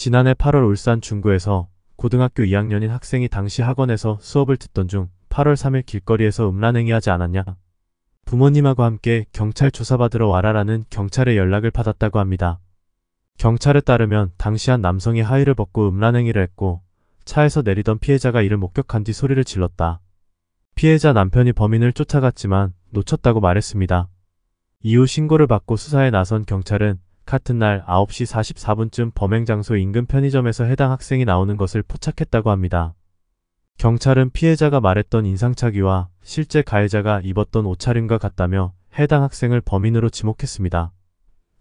지난해 8월 울산 중구에서 고등학교 2학년인 학생이 당시 학원에서 수업을 듣던 중 8월 3일 길거리에서 음란행위하지 않았냐. 부모님하고 함께 경찰 조사받으러 와라라는 경찰의 연락을 받았다고 합니다. 경찰에 따르면 당시 한 남성이 하의를 벗고 음란행위를 했고 차에서 내리던 피해자가 이를 목격한 뒤 소리를 질렀다. 피해자 남편이 범인을 쫓아갔지만 놓쳤다고 말했습니다. 이후 신고를 받고 수사에 나선 경찰은 같은 날 9시 44분쯤 범행 장소 인근 편의점에서 해당 학생이 나오는 것을 포착했다고 합니다. 경찰은 피해자가 말했던 인상착의와 실제 가해자가 입었던 옷차림과 같다며 해당 학생을 범인으로 지목했습니다.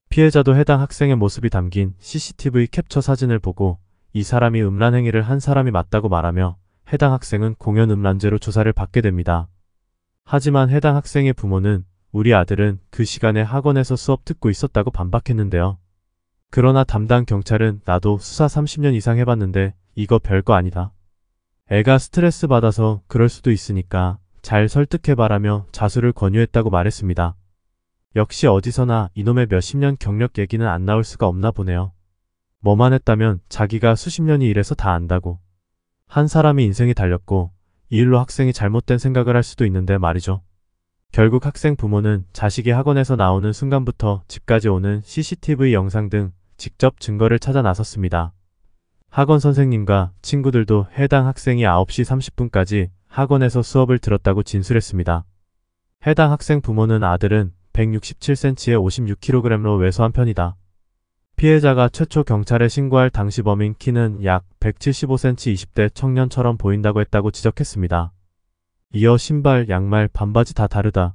피해자도 해당 학생의 모습이 담긴 CCTV 캡처 사진을 보고 이 사람이 음란 행위를 한 사람이 맞다고 말하며 해당 학생은 공연 음란죄로 조사를 받게 됩니다. 하지만 해당 학생의 부모는 우리 아들은 그 시간에 학원에서 수업 듣고 있었다고 반박했는데요. 그러나 담당 경찰은 나도 수사 30년 이상 해봤는데 이거 별거 아니다. 애가 스트레스 받아서 그럴 수도 있으니까 잘 설득해봐라며 자수를 권유했다고 말했습니다. 역시 어디서나 이놈의 몇십 년 경력 얘기는 안 나올 수가 없나 보네요. 뭐만 했다면 자기가 수십 년이 일해서 다 안다고. 한 사람이 인생이 달렸고 이 일로 학생이 잘못된 생각을 할 수도 있는데 말이죠. 결국 학생 부모는 자식이 학원에서 나오는 순간부터 집까지 오는 CCTV 영상 등 직접 증거를 찾아 나섰습니다. 학원 선생님과 친구들도 해당 학생이 9시 30분까지 학원에서 수업을 들었다고 진술했습니다. 해당 학생 부모는 아들은 167cm에 56kg로 왜소한 편이다. 피해자가 최초 경찰에 신고할 당시 범인 키는 약 175cm 20대 청년처럼 보인다고 했다고 지적했습니다. 이어 신발, 양말, 반바지 다 다르다.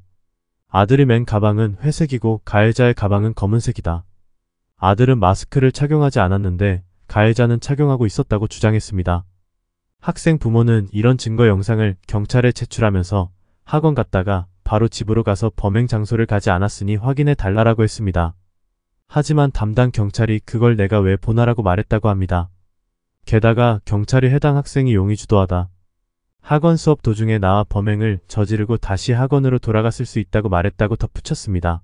아들이 맨 가방은 회색이고 가해자의 가방은 검은색이다. 아들은 마스크를 착용하지 않았는데 가해자는 착용하고 있었다고 주장했습니다. 학생 부모는 이런 증거 영상을 경찰에 제출하면서 학원 갔다가 바로 집으로 가서 범행 장소를 가지 않았으니 확인해 달라라고 했습니다. 하지만 담당 경찰이 그걸 내가 왜 보나라고 말했다고 합니다. 게다가 경찰이 해당 학생이 용의 주도하다. 학원 수업 도중에 나와 범행을 저지르고 다시 학원으로 돌아갔을 수 있다고 말했다고 덧붙였습니다.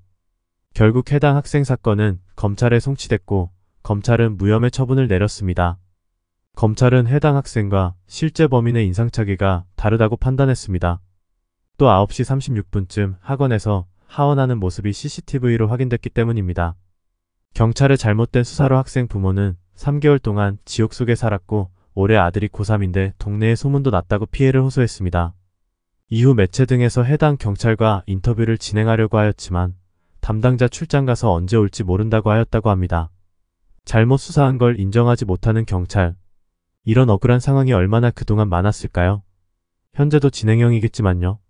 결국 해당 학생 사건은 검찰에 송치됐고 검찰은 무혐의 처분을 내렸습니다. 검찰은 해당 학생과 실제 범인의 인상착의가 다르다고 판단했습니다. 또 9시 36분쯤 학원에서 하원하는 모습이 CCTV로 확인됐기 때문입니다. 경찰의 잘못된 수사로 학생 부모는 3개월 동안 지옥 속에 살았고 올해 아들이 고3인데 동네에 소문도 났다고 피해를 호소했습니다. 이후 매체 등에서 해당 경찰과 인터뷰를 진행하려고 하였지만 담당자 출장 가서 언제 올지 모른다고 하였다고 합니다. 잘못 수사한 걸 인정하지 못하는 경찰. 이런 억울한 상황이 얼마나 그동안 많았을까요? 현재도 진행형이겠지만요.